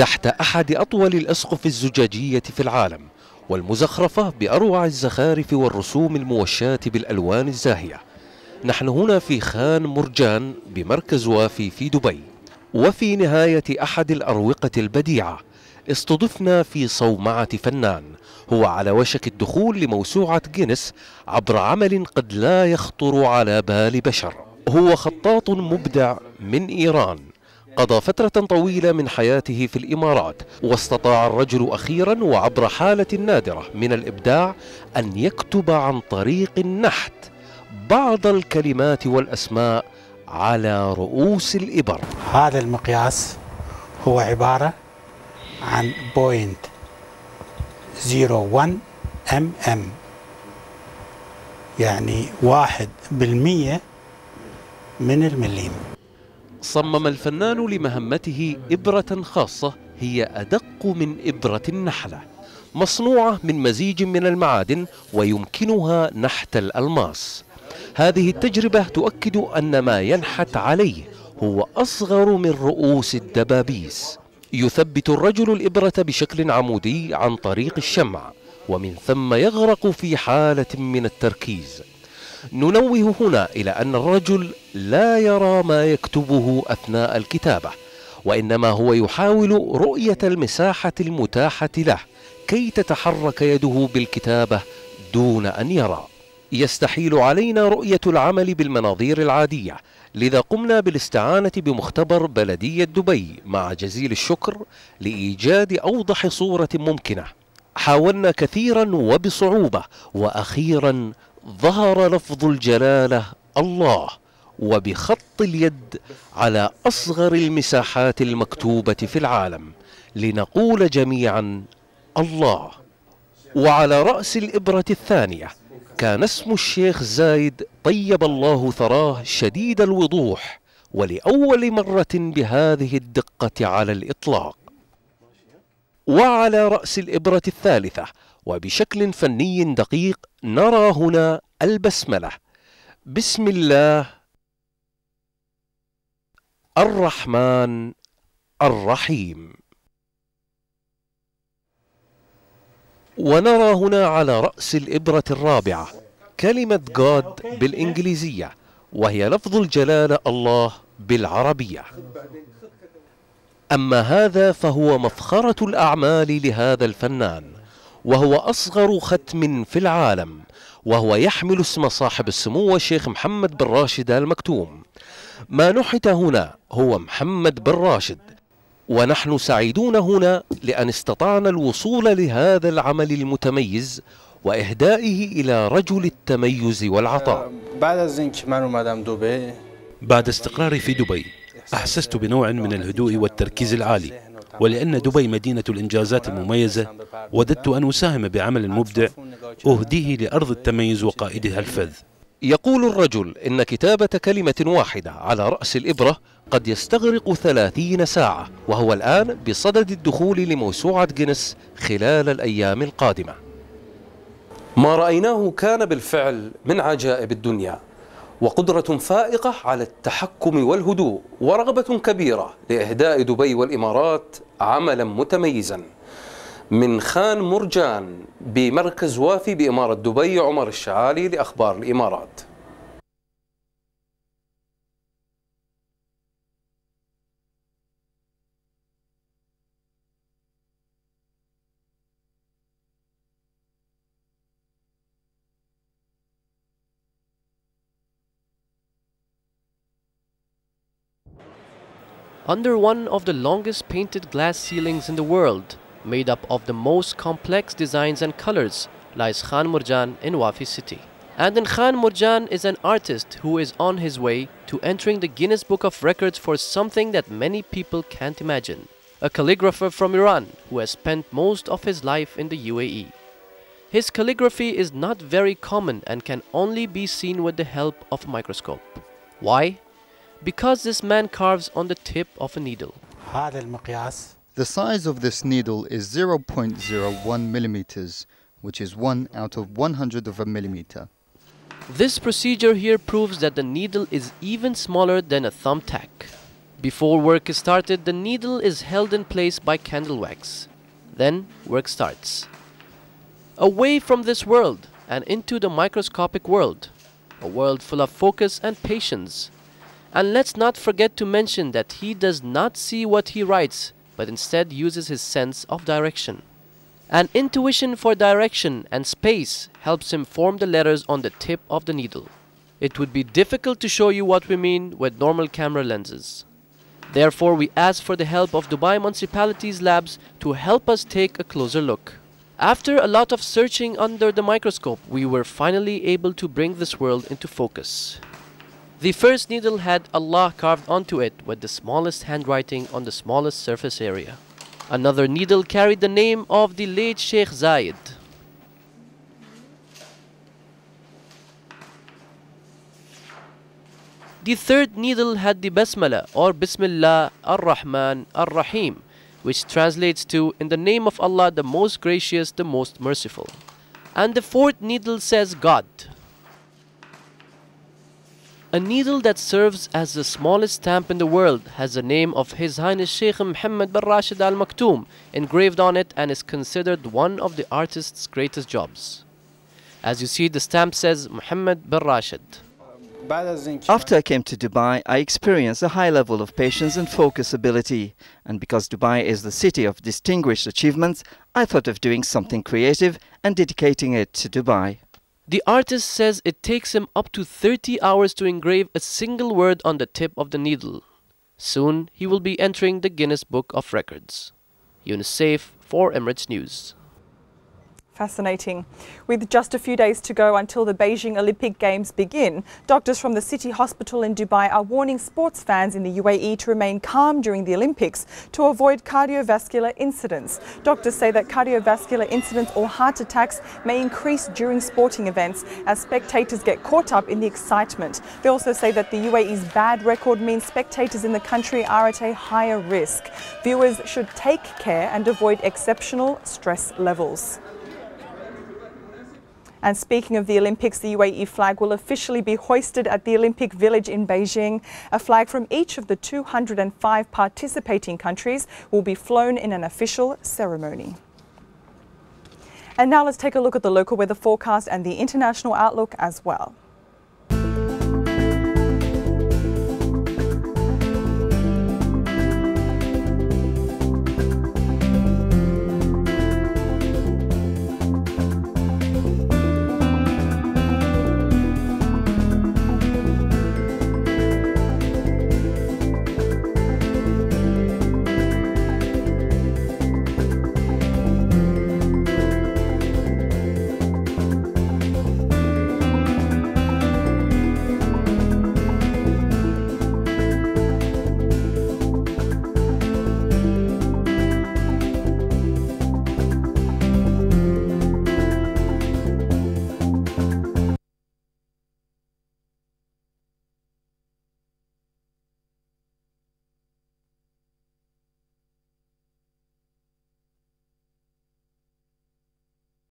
تحت أحد أطول الأسقف الزجاجية في العالم والمزخرفة بأروع الزخارف والرسوم الموشاة بالألوان الزاهية نحن هنا في خان مرجان بمركز وافي في دبي وفي نهاية أحد الأروقة البديعة استضفنا في صومعة فنان هو على وشك الدخول لموسوعة جينيس عبر عمل قد لا يخطر على بال بشر هو خطاط مبدع من إيران قضى فترة طويلة من حياته في الإمارات واستطاع الرجل أخيرا وعبر حالة نادرة من الإبداع أن يكتب عن طريق النحت بعض الكلمات والأسماء على رؤوس الإبر هذا المقياس هو عبارة عن بوينت 01 ام ام يعني واحد بالمية من المليم صمم الفنان لمهمته إبرة خاصة هي أدق من إبرة النحلة مصنوعة من مزيج من المعادن ويمكنها نحت الألماس هذه التجربة تؤكد أن ما ينحت عليه هو أصغر من رؤوس الدبابيس يثبت الرجل الإبرة بشكل عمودي عن طريق الشمع ومن ثم يغرق في حالة من التركيز ننوه هنا إلى أن الرجل لا يرى ما يكتبه أثناء الكتابة وإنما هو يحاول رؤية المساحة المتاحة له كي تتحرك يده بالكتابة دون أن يرى يستحيل علينا رؤية العمل بالمناظير العادية لذا قمنا بالاستعانة بمختبر بلدية دبي مع جزيل الشكر لإيجاد أوضح صورة ممكنة حاولنا كثيرا وبصعوبة وأخيرا ظهر لفظ الجلاله الله وبخط اليد على اصغر المساحات المكتوبه في العالم لنقول جميعا الله وعلى راس الابره الثانيه كان اسم الشيخ زايد طيب الله ثراه شديد الوضوح ولاول مره بهذه الدقه على الاطلاق وعلى راس الابره الثالثه وبشكل فني دقيق نرى هنا البسملة بسم الله الرحمن الرحيم ونرى هنا على رأس الإبرة الرابعة كلمة God بالإنجليزية وهي لفظ الجلالة الله بالعربية أما هذا فهو مفخرة الأعمال لهذا الفنان وهو أصغر ختم في العالم وهو يحمل اسم صاحب السمو الشيخ محمد بن راشد المكتوم ما نحت هنا هو محمد بن راشد ونحن سعيدون هنا لأن استطعنا الوصول لهذا العمل المتميز وإهدائه إلى رجل التميز والعطاء بعد استقراري في دبي أحسست بنوع من الهدوء والتركيز العالي ولأن دبي مدينة الإنجازات المميزة وددت أن أساهم بعمل مبدع أهديه لأرض التميز وقائدها الفذ يقول الرجل إن كتابة كلمة واحدة على رأس الإبرة قد يستغرق ثلاثين ساعة وهو الآن بصدد الدخول لموسوعة جينيس خلال الأيام القادمة ما رأيناه كان بالفعل من عجائب الدنيا وقدرة فائقة على التحكم والهدوء ورغبة كبيرة لإهداء دبي والإمارات عملا متميزا من خان مرجان بمركز وافي بإمارة دبي عمر الشعالي لأخبار الإمارات under one of the longest painted glass ceilings in the world, made up of the most complex designs and colors, lies Khan Murjan in Wafi City. And in Khan Murjan is an artist who is on his way to entering the Guinness Book of Records for something that many people can't imagine. A calligrapher from Iran who has spent most of his life in the UAE. His calligraphy is not very common and can only be seen with the help of a microscope. Why? because this man carves on the tip of a needle. The size of this needle is 0.01 millimeters, which is 1 out of 100 of a millimeter. This procedure here proves that the needle is even smaller than a thumbtack. Before work is started, the needle is held in place by candle wax. Then work starts. Away from this world and into the microscopic world. A world full of focus and patience, and let's not forget to mention that he does not see what he writes, but instead uses his sense of direction. An intuition for direction and space helps him form the letters on the tip of the needle. It would be difficult to show you what we mean with normal camera lenses. Therefore, we ask for the help of Dubai Municipality's labs to help us take a closer look. After a lot of searching under the microscope, we were finally able to bring this world into focus. The first needle had Allah carved onto it with the smallest handwriting on the smallest surface area. Another needle carried the name of the late Sheikh Zayed. The third needle had the Basmala or Bismillah ar-Rahman ar-Rahim which translates to In the name of Allah the most gracious, the most merciful. And the fourth needle says God. A needle that serves as the smallest stamp in the world has the name of His Highness Sheikh Mohammed bin Rashid Al Maktoum engraved on it and is considered one of the artist's greatest jobs. As you see, the stamp says Mohammed bin Rashid. After I came to Dubai, I experienced a high level of patience and focus ability. And because Dubai is the city of distinguished achievements, I thought of doing something creative and dedicating it to Dubai. The artist says it takes him up to 30 hours to engrave a single word on the tip of the needle. Soon, he will be entering the Guinness Book of Records. Yunus Saif for Emirates News. Fascinating. With just a few days to go until the Beijing Olympic Games begin, doctors from the city hospital in Dubai are warning sports fans in the UAE to remain calm during the Olympics to avoid cardiovascular incidents. Doctors say that cardiovascular incidents or heart attacks may increase during sporting events as spectators get caught up in the excitement. They also say that the UAE's bad record means spectators in the country are at a higher risk. Viewers should take care and avoid exceptional stress levels. And speaking of the Olympics, the UAE flag will officially be hoisted at the Olympic Village in Beijing. A flag from each of the 205 participating countries will be flown in an official ceremony. And now let's take a look at the local weather forecast and the international outlook as well.